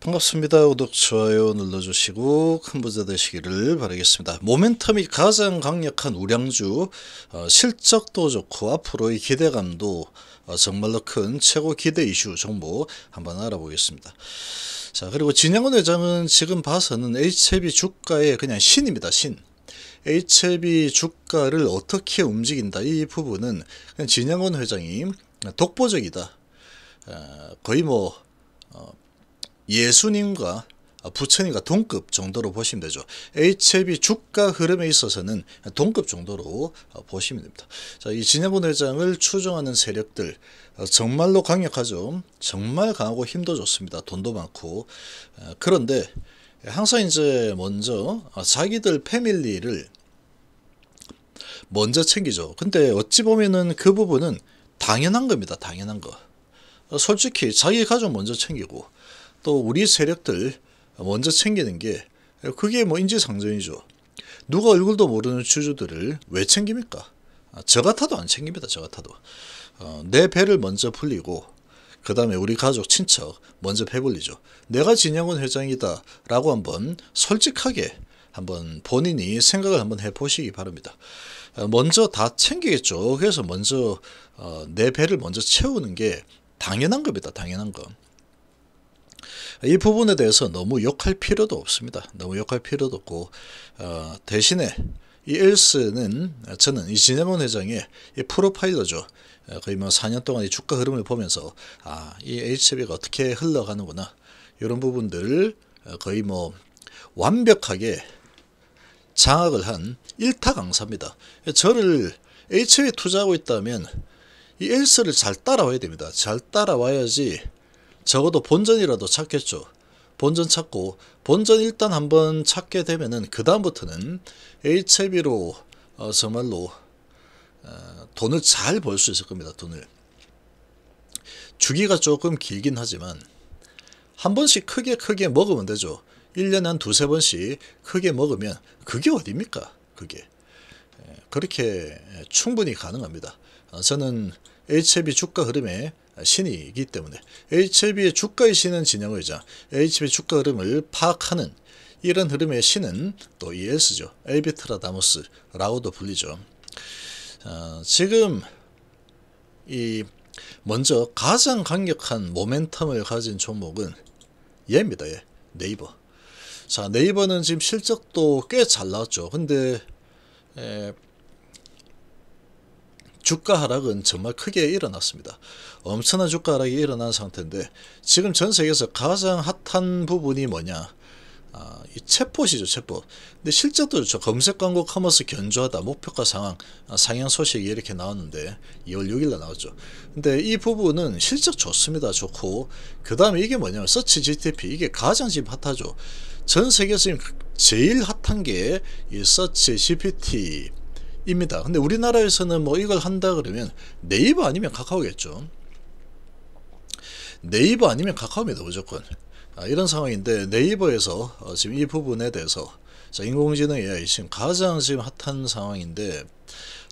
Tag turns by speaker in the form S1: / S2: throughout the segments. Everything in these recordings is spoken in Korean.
S1: 반갑습니다. 구독, 좋아요 눌러주시고 큰 부자 되시기를 바라겠습니다. 모멘텀이 가장 강력한 우량주 어, 실적도 좋고 앞으로의 기대감도 어, 정말로 큰 최고 기대 이슈 정보 한번 알아보겠습니다. 자 그리고 진양원 회장은 지금 봐서는 HLB 주가의 그냥 신입니다. 신. HLB 주가를 어떻게 움직인다 이 부분은 그냥 진양원 회장이 독보적이다. 어, 거의 뭐 어, 예수님과 부처님과 동급 정도로 보시면 되죠. HLB 주가 흐름에 있어서는 동급 정도로 보시면 됩니다. 자, 이 진해본 회장을 추종하는 세력들 어, 정말로 강력하죠. 정말 강하고 힘도 좋습니다. 돈도 많고 어, 그런데 항상 이제 먼저 자기들 패밀리를 먼저 챙기죠. 근데 어찌 보면은 그 부분은 당연한 겁니다. 당연한 거. 어, 솔직히 자기 가족 먼저 챙기고 또 우리 세력들 먼저 챙기는 게 그게 뭐 인지상정이죠. 누가 얼굴도 모르는 주주들을 왜 챙깁니까? 아, 저 같아도 안 챙깁니다. 저 같아도. 어, 내 배를 먼저 풀리고그 다음에 우리 가족, 친척 먼저 배불리죠. 내가 진영훈 회장이다 라고 한번 솔직하게 한번 본인이 생각을 한번 해보시기 바랍니다. 어, 먼저 다 챙기겠죠. 그래서 먼저 어, 내 배를 먼저 채우는 게 당연한 겁니다. 당연한 건. 이 부분에 대해서 너무 욕할 필요도 없습니다. 너무 욕할 필요도 없고 어, 대신에 이 엘스는 저는 이진해몬 회장의 이 프로파일러죠. 어, 거의 뭐 4년 동안 이 주가 흐름을 보면서 아, 이 HB가 어떻게 흘러가는구나. 이런 부분들을 어, 거의 뭐 완벽하게 장악을 한 일타 강사입니다. 저를 h b 투자하고 있다면 이 엘스를 잘 따라와야 됩니다. 잘 따라와야지 적어도 본전이라도 찾겠죠. 본전 찾고 본전 일단 한번 찾게 되면은 그 다음부터는 HLB로 어, 정말로 어, 돈을 잘 벌 수 있을 겁니다. 돈을 주기가 조금 길긴 하지만 한 번씩 크게 크게 먹으면 되죠. 1년에 한 두세 번씩 크게 먹으면 그게 어딥니까? 그게 예, 그렇게 충분히 가능합니다. 어, 저는 HLB 주가 흐름에 신이기 때문에 HLB의 주가의 신은 진영의자, HB 의 주가 흐름을 파악하는 이런 흐름의 신은 또 ES죠. 엘비트라다모스라고도 불리죠. 어, 지금 이 먼저 가장 강력한 모멘텀을 가진 종목은 얘입니다. 얘. 예, 네이버. 자 네이버는 지금 실적도 꽤 잘 나왔죠. 근데 에, 주가 하락은 정말 크게 일어났습니다. 엄청난 주가 하락이 일어난 상태인데 지금 전 세계에서 가장 핫한 부분이 뭐냐 아, 이 챗봇이죠 챗봇 근데 실제로 저 그렇죠. 검색 광고 커머스 견조하다 목표가 상황 아, 상향 소식이 이렇게 나왔는데 2월 6일날 나왔죠 근데 이 부분은 실적 좋습니다 좋고 그 다음에 이게 뭐냐면 서치 GTP 이게 가장 지금 핫하죠 전 세계에서 제일 핫한 게 이 서치 GPT 입니다. 근데 우리나라에서는 뭐 이걸 한다 그러면 네이버 아니면 카카오겠죠. 네이버 아니면 카카오입니다. 무조건. 아, 이런 상황인데 네이버에서 어, 지금 이 부분에 대해서 자, 인공지능 AI 지금 가장 지금 핫한 상황인데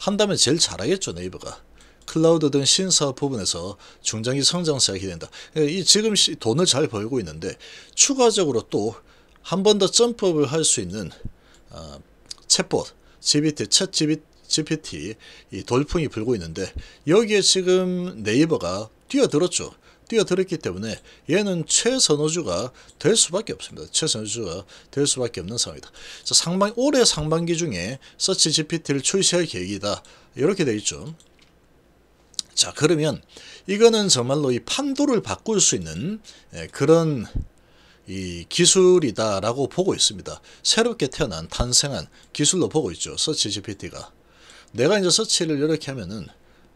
S1: 한다면 제일 잘하겠죠 네이버가. 클라우드 등 신사업 부분에서 중장기 성장세가 기대된다. 그러니까 이 지금 시, 돈을 잘 벌고 있는데 추가적으로 또 한 번 더 점프업을 할 수 있는 어, 챗봇 GPT, 첫 GPT, 이 돌풍이 불고 있는데 여기에 지금 네이버가 뛰어들었죠. 뛰어들었기 때문에 얘는 최선호주가 될 수밖에 없습니다. 최선호주가 될 수밖에 없는 상황이다. 자, 상반, 올해 상반기 중에 서치 GPT를 출시할 계획이다. 이렇게 돼 있죠. 자 그러면 이거는 정말로 이 판도를 바꿀 수 있는 예, 그런 이 기술이다라고 보고 있습니다. 새롭게 태어난 탄생한 기술로 보고 있죠. 서치 GPT가. 내가 이제 서치를 이렇게 하면은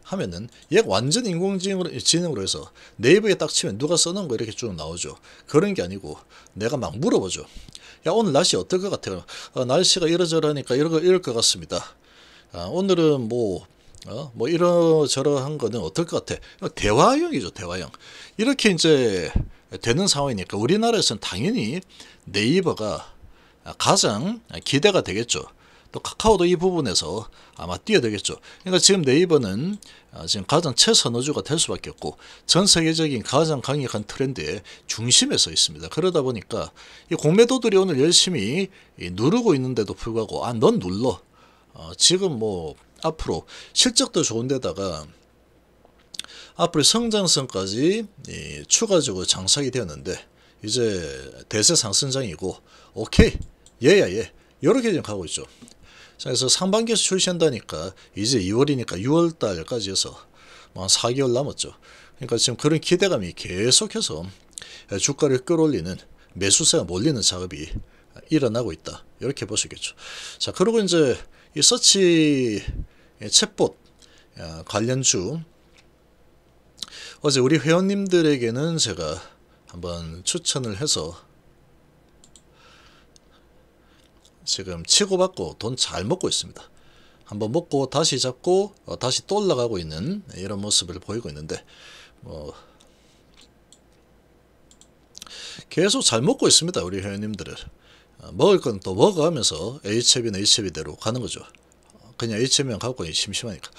S1: 하면은 얘 완전 인공지능으로 지능으로 해서 네이버에 딱 치면 누가 써놓은 거 이렇게 쭉 나오죠. 그런 게 아니고 내가 막 물어보죠. 야 오늘 날씨 어떨 것 같아요? 아, 날씨가 이러저러하니까 이러고 이럴 것 같습니다. 아, 오늘은 뭐 어, 뭐 이러저러한 거는 어떨 것 같아? 어, 대화형이죠, 대화형. 이렇게 이제 되는 상황이니까 우리나라에서는 당연히 네이버가 가장 기대가 되겠죠. 또 카카오도 이 부분에서 아마 뛰어들겠죠. 그러니까 지금 네이버는 아, 지금 가장 최선호주가 될 수밖에 없고 전 세계적인 가장 강력한 트렌드의 중심에 서 있습니다. 그러다 보니까 이 공매도들이 오늘 열심히 누르고 있는데도 불구하고 아 넌 눌러. 어, 지금 뭐 앞으로 실적도 좋은 데다가 앞으로 성장성까지 예, 추가적으로 장착이 되었는데 이제 대세 상승장이고 오케이 예예예 이렇게 예, 예. 지금 가고 있죠. 자, 그래서 상반기에서 출시한다니까 이제 2월이니까 6월달까지 해서 뭐 한 4개월 남았죠. 그러니까 지금 그런 기대감이 계속해서 예, 주가를 끌어올리는 매수세가 몰리는 작업이 일어나고 있다. 이렇게 보시겠죠. 자, 그리고 이제 이 서치 챗봇 아, 관련주 어제 우리 회원님들에게는 제가 한번 추천을 해서 지금 치고받고 돈 잘 먹고 있습니다. 한번 먹고 다시 잡고 어, 다시 또 올라가고 있는 이런 모습을 보이고 있는데 뭐 계속 잘 먹고 있습니다. 우리 회원님들은 어, 먹을 건 또 먹어가면서 h 이나 e HB대로 e 가는 거죠. 그냥 HB만 e 갖고 심심하니까.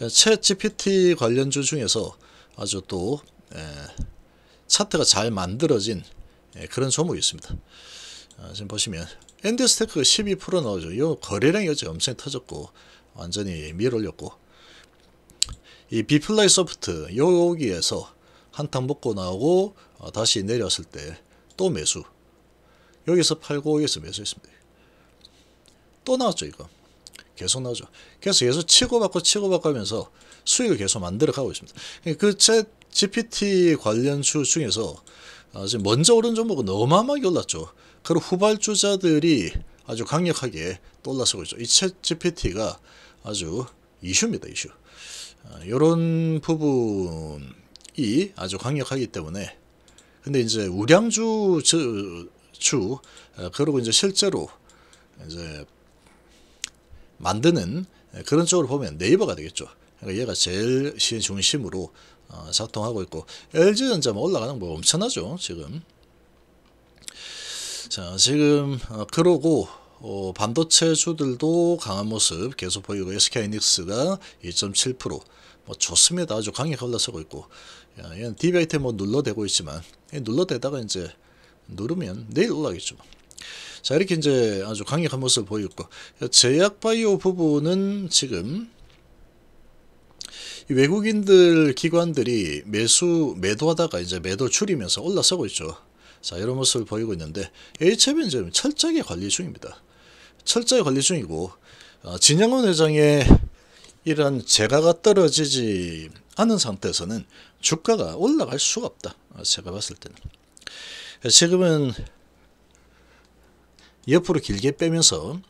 S1: 어, 챗 GPT 관련주 중에서 아주 또 차트가 잘 만들어진 그런 종목이 있습니다. 아, 지금 보시면 엔드스테크12% 나오죠. 이 거래량이 어제 엄청 터졌고 완전히 밀어올렸고 이 비플라이 소프트 여기에서 한탕 먹고 나오고 어, 다시 내려을때 또 매수 여기서 팔고 여기서 매수했습니다. 또 나왔죠 이거 계속 나오죠. 계속 계속 치고받고 치고받고 하면서 수익을 계속 만들어가고 있습니다. 그챗 그러니까 그 GPT 관련 주 중에서 어, 지금 먼저 오른 종목은 어마어마하게 올랐죠. 그리고 후발주자들이 아주 강력하게 또 올라서고 있죠. 이챗 GPT가 아주 이슈입니다. 이슈. 이런 어, 부분이 아주 강력하기 때문에 근데 이제 우량주 주, 주 어, 그리고 이제 실제로 이제 만드는 그런 쪽으로 보면 네이버가 되겠죠. 그러니까 얘가 제일 시의 중심으로 어, 작동하고 있고 LG전자만 올라가는 거 엄청나죠 지금 자 지금 어, 그러고 어, 반도체주들도 강한 모습 계속 보이고 SK이닉스가 2.7%, 뭐 좋습니다. 아주 강하게 올라서고 있고, 야, 얘는 디베이트 뭐 눌러대고 있지만, 눌러대다가 이제 누르면 내일 올라겠죠 자, 이렇게 이제 아주 강력한 모습을 보이고, 제약바이오 부분은 지금 외국인들 기관들이 매수 매도하다가 이제 매도 줄이면서 올라서고 있죠. 자 이런 모습을 보이고 있는데 HF는 지금 철저하게 관리 중입니다. 철저히 관리 중이고 어, 진영훈 회장의 이런 재가가 떨어지지 않은 상태에서는 주가가 올라갈 수가 없다. 어, 제가 봤을 때는. 지금은 옆으로 길게 빼면서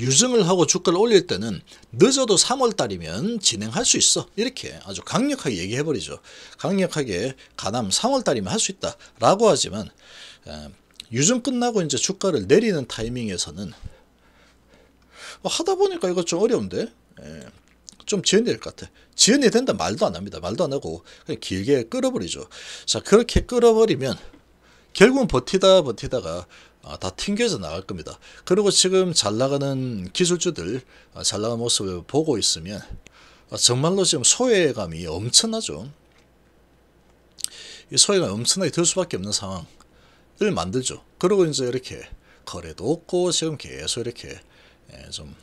S1: 유증을 하고 주가를 올릴 때는 늦어도 3월달이면 진행할 수 있어. 이렇게 아주 강력하게 얘기해버리죠. 강력하게 가담 3월달이면 할 수 있다. 라고 하지만 어, 유증 끝나고 이제 주가를 내리는 타이밍에서는 어, 하다 보니까 이거 좀 어려운데 예, 좀 지연될 것 같아. 지연이 된다 말도 안 합니다. 말도 안 하고 그냥 길게 끌어버리죠. 자 그렇게 끌어버리면 결국은 버티다 버티다가 아, 다 튕겨져 나갈 겁니다. 그리고 지금 잘 나가는 기술주들 아, 잘 나가는 모습을 보고 있으면 아, 정말로 지금 소외감이 엄청나죠. 이 소외감이 엄청나게 들 수밖에 없는 상황을 만들죠. 그리고 이제 이렇게 거래도 없고 지금 계속 이렇게 예, 좀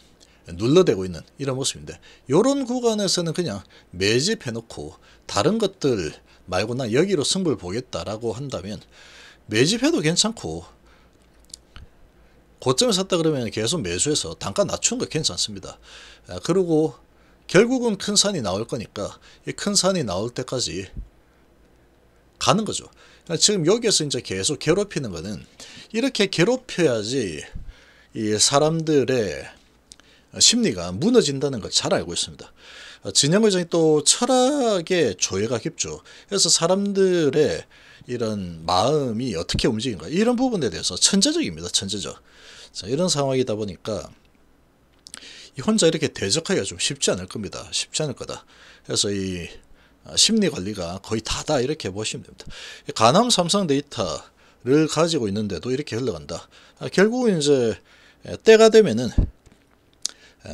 S1: 눌러대고 있는 이런 모습인데 이런 구간에서는 그냥 매집해놓고 다른 것들 말고 나 여기로 승부를 보겠다라고 한다면 매집해도 괜찮고 고점에 샀다 그러면 계속 매수해서 단가 낮추는 거 괜찮습니다. 아, 그리고 결국은 큰 산이 나올 거니까 이 큰 산이 나올 때까지 가는 거죠. 그러니까 지금 여기에서 이제 계속 괴롭히는 거는 이렇게 괴롭혀야지 이 사람들의 심리가 무너진다는 걸 잘 알고 있습니다. 어, 진영의장이또 철학의 조예가 깊죠. 그래서 사람들의 이런 마음이 어떻게 움직인가 이런 부분에 대해서 천재적입니다. 천재적. 자, 이런 상황이다 보니까 이 혼자 이렇게 대적하기가 좀 쉽지 않을 겁니다. 쉽지 않을 거다. 그래서 이 아, 심리 관리가 거의 다다 이렇게 보시면 됩니다. 가남 삼성 데이터를 가지고 있는데도 이렇게 흘러간다. 아, 결국은 이제 때가 되면은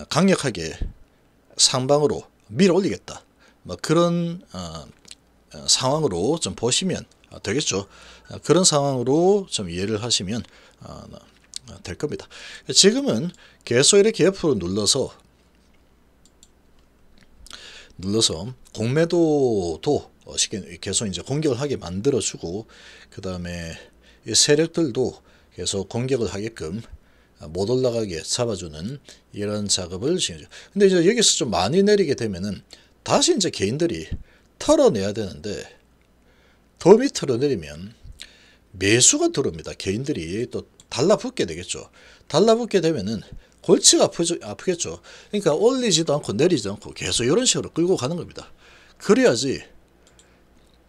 S1: 강력하게 상방으로 밀어 올리겠다. 뭐 그런 어, 어, 상황으로 좀 보시면 되겠죠. 그런 상황으로 좀 이해를 하시면 어, 뭐, 될 겁니다. 지금은 계속 이렇게 옆으로 눌러서 눌러서 공매도도 쉽게 계속 이제 공격을 하게 만들어주고 그 다음에 세력들도 계속 공격을 하게끔 못 올라가게 잡아주는 이런 작업을 진행해죠. 근데 이제 여기서 좀 많이 내리게 되면은 다시 이제 개인들이 털어내야 되는데 더 밑으로 내리면 매수가 들어옵니다. 개인들이 또 달라붙게 되겠죠. 달라붙게 되면은 골치가 아프죠, 아프겠죠. 그러니까 올리지도 않고 내리지도 않고 계속 이런 식으로 끌고 가는 겁니다. 그래야지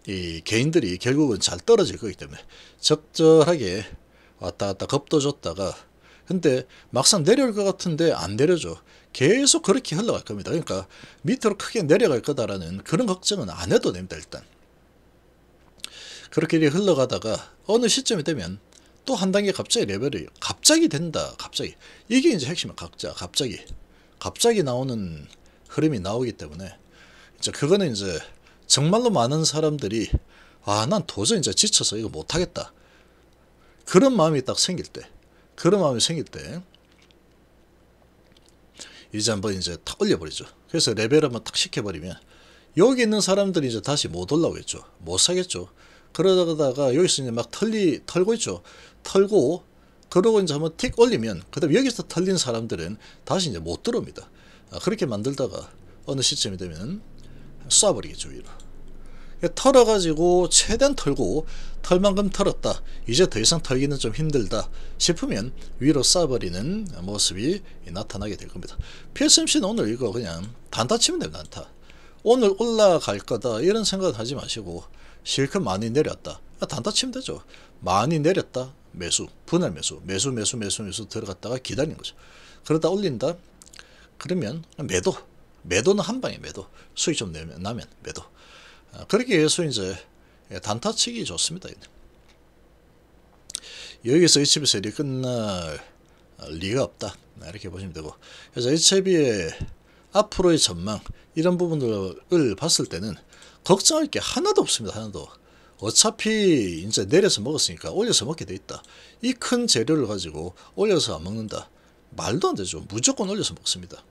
S1: 이 개인들이 결국은 잘 떨어질 거기 때문에 적절하게 왔다 갔다 겁도 줬다가 근데 막상 내려올 것 같은데 안 내려줘. 계속 그렇게 흘러갈 겁니다. 그러니까 밑으로 크게 내려갈 거다라는 그런 걱정은 안 해도 됩니다. 일단. 그렇게 흘러가다가 어느 시점이 되면 또 한 단계 갑자기 레벨이 갑자기 된다. 갑자기. 이게 이제 핵심은 각자 갑자기. 갑자기 나오는 흐름이 나오기 때문에 이제 그거는 이제 정말로 많은 사람들이 아 난 도저히 이제 지쳐서 이거 못하겠다. 그런 마음이 딱 생길 때 그런 마음이 생길 때 이제 한번 이제 탁 올려버리죠. 그래서 레벨 한번 탁 시켜버리면 여기 있는 사람들이 이제 다시 못 올라오겠죠. 못 사겠죠. 그러다가 여기서 이제 막 털리, 털고 있죠. 털고 그러고 이제 한번 틱 올리면 그 다음에 여기서 털린 사람들은 다시 이제 못 들어옵니다. 아, 그렇게 만들다가 어느 시점이 되면 쏴버리겠죠. 위로. 털어가지고 최대한 털고 털만큼 털었다. 이제 더 이상 털기는 좀 힘들다 싶으면 위로 쌓아버리는 모습이 나타나게 될 겁니다. PSMC는 오늘 이거 그냥 단타 치면 됩니다. 단타. 오늘 올라갈 거다 이런 생각 하지 마시고 실컷 많이 내렸다. 아, 단타 치면 되죠. 많이 내렸다. 매수, 분할 매수, 매수, 매수, 매수, 매수 들어갔다가 기다리는 거죠. 그러다 올린다? 그러면 매도, 매도는 한 방에 매도, 수익 좀 내면, 나면 매도. 아, 그렇게 해서 이제 예, 단타치기 좋습니다. 여기서 HB 세리 끝날 아, 리가 없다. 아, 이렇게 보시면 되고 그래서 HB의 앞으로의 전망 이런 부분들을 봤을 때는 걱정할 게 하나도 없습니다. 하나도. 어차피 이제 내려서 먹었으니까 올려서 먹게 돼 있다. 이 큰 재료를 가지고 올려서 안 먹는다. 말도 안 되죠. 무조건 올려서 먹습니다.